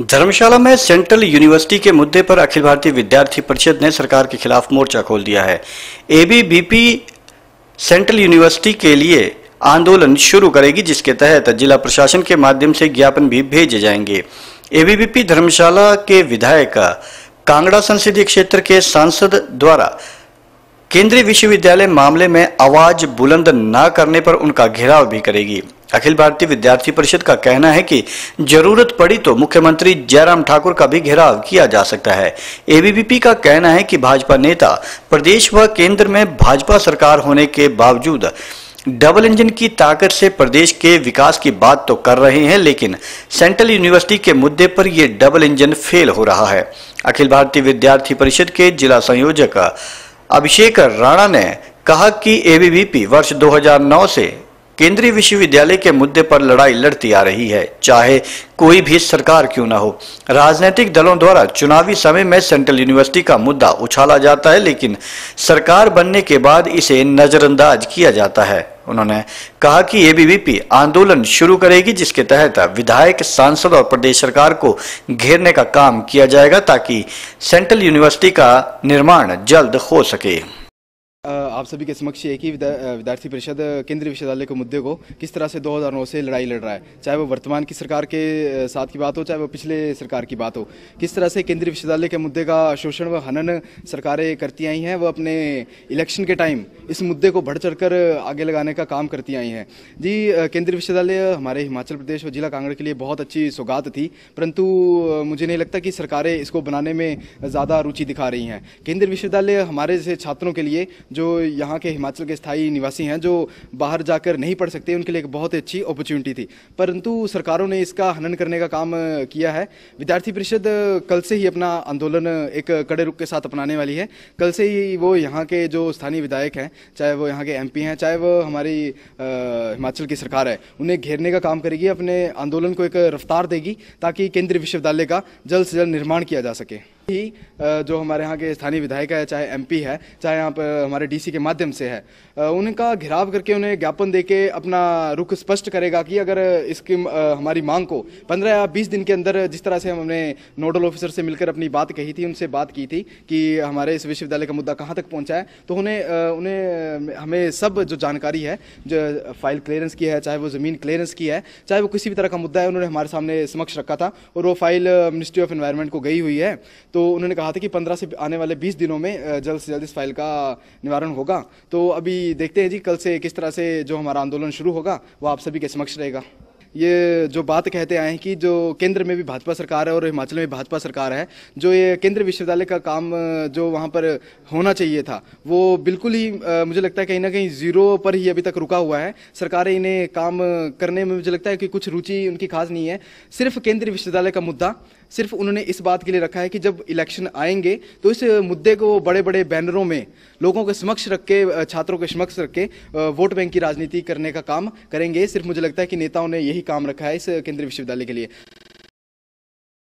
धर्मशाला में central university के मुद्दे पर अखिल भारतीय विद्यार्थी परिषद ने सरकार के खिलाफ मोर्चा खोल दिया है एबीवीपी सेंट्रल यूनिवर्सिटी के लिए आंदोलन शुरू करेगी जिसके तहत जिला प्रशासन के माध्यम से ज्ञापन भी भेजे जाएंगे एबीबीपी धर्मशाला के विधायक कांगड़ा संसदीय क्षेत्र के सांसद द्वारा केंद्रीय विश्वविद्यालय मामले में आवाज बुलंद न करने पर उनका घेराव भी करेगी अखिल भारतीय विद्यार्थी परिषद का कहना है कि जरूरत पड़ी तो मुख्यमंत्री जयराम ठाकुर का भी घेराव किया जा सकता है एबीवीपी का कहना है कि भाजपा नेता प्रदेश व केंद्र में भाजपा सरकार होने के बावजूद डबल इंजन की ताकत से प्रदेश के विकास की बात तो कर रहे हैं लेकिन सेंट्रल यूनिवर्सिटी के मुद्दे पर यह डबल इंजन फेल हो रहा है अखिल भारतीय विद्यार्थी परिषद के जिला संयोजक अभिषेक राणा ने कहा कि एबीवीपी वर्ष 2009 से केंद्रीय विश्वविद्यालय के मुद्दे पर लड़ाई लड़ती आ रही है चाहे कोई भी सरकार क्यों ना हो राजनीतिक दलों द्वारा चुनावी समय में सेंट्रल यूनिवर्सिटी का मुद्दा उछाला जाता है लेकिन सरकार बनने के बाद इसे नज़रअंदाज किया जाता है उन्होंने कहा कि एबीवीपी आंदोलन शुरू करेगी जिसके तहत विधायक सांसद और प्रदेश सरकार को घेरने का काम किया जाएगा ताकि सेंट्रल यूनिवर्सिटी का निर्माण जल्द हो सके आप सभी के समक्ष है कि विद्यार्थी परिषद केंद्रीय विश्वविद्यालय के मुद्दे को किस तरह से 2009 से लड़ाई लड़ रहा है चाहे वो वर्तमान की सरकार के साथ की बात हो चाहे वो पिछले सरकार की बात हो किस तरह से केंद्रीय विश्वविद्यालय के मुद्दे का शोषण व हनन सरकारें करती आई हैं वो अपने इलेक्शन के टाइम इस मुद्दे को बढ़ चढ़ आगे लगाने का काम करती आई हैं जी केंद्रीय विश्वविद्यालय हमारे हिमाचल प्रदेश और जिला कांग्रेस के लिए बहुत अच्छी सौगात थी परंतु मुझे नहीं लगता कि सरकारें इसको बनाने में ज़्यादा रुचि दिखा रही हैं केंद्रीय विश्वविद्यालय हमारे जैसे छात्रों के लिए जो यहाँ के हिमाचल के स्थायी निवासी हैं जो बाहर जाकर नहीं पढ़ सकते उनके लिए एक बहुत अच्छी अपॉर्चुनिटी थी परंतु सरकारों ने इसका हनन करने का काम किया है विद्यार्थी परिषद कल से ही अपना आंदोलन एक कड़े रुख के साथ अपनाने वाली है कल से ही वो यहाँ के जो स्थानीय विधायक हैं चाहे वो यहाँ के एम हैं चाहे वो हमारी हिमाचल की सरकार है उन्हें घेरने का काम करेगी अपने आंदोलन को एक रफ्तार देगी ताकि केंद्रीय विश्वविद्यालय का जल्द से जल्द निर्माण किया जा सके ही जो हमारे यहाँ के स्थानीय विधायक है चाहे एमपी है चाहे यहाँ पर हमारे डीसी के माध्यम से है उनका घिराव करके उन्हें ज्ञापन दे के अपना रुख स्पष्ट करेगा कि अगर इसकी हमारी मांग को पंद्रह या बीस दिन के अंदर जिस तरह से हमने नोडल ऑफिसर से मिलकर अपनी बात कही थी उनसे बात की थी कि हमारे इस विश्वविद्यालय का मुद्दा कहाँ तक पहुँचा है तो उन्हें उन्हें हमें सब जो जानकारी है जो फाइल क्लियरेंस की है चाहे वो ज़मीन क्लियरेंस की है चाहे वो किसी भी तरह का मुद्दा है उन्होंने हमारे सामने समक्ष रखा था और वो फाइल मिनिस्ट्री ऑफ इन्वायरमेंट को गई हुई है तो उन्होंने कहा था कि पंद्रह से आने वाले बीस दिनों में जल्द से जल्द इस फाइल का निवारण होगा तो अभी देखते हैं जी कल से किस तरह से जो हमारा आंदोलन शुरू होगा वो आप सभी के समक्ष रहेगा ये जो बात कहते आए हैं कि जो केंद्र में भी भाजपा सरकार है और हिमाचल में भाजपा सरकार है जो ये केंद्रीय विश्वविद्यालय का काम जो वहाँ पर होना चाहिए था वो बिल्कुल ही मुझे लगता है कहीं ना कहीं जीरो पर ही अभी तक रुका हुआ है सरकारें इन्हें काम करने में मुझे लगता है कि कुछ रुचि उनकी खास नहीं है सिर्फ केंद्रीय विश्वविद्यालय का मुद्दा सिर्फ उन्होंने इस बात के लिए रखा है कि जब इलेक्शन आएंगे तो इस मुद्दे को बड़े बड़े बैनरों में लोगों के समक्ष रख के छात्रों के समक्ष रख के वोट बैंक की राजनीति करने का काम करेंगे सिर्फ मुझे लगता है कि नेताओं ने यही काम रखा है इस केंद्रीय विश्वविद्यालय के लिए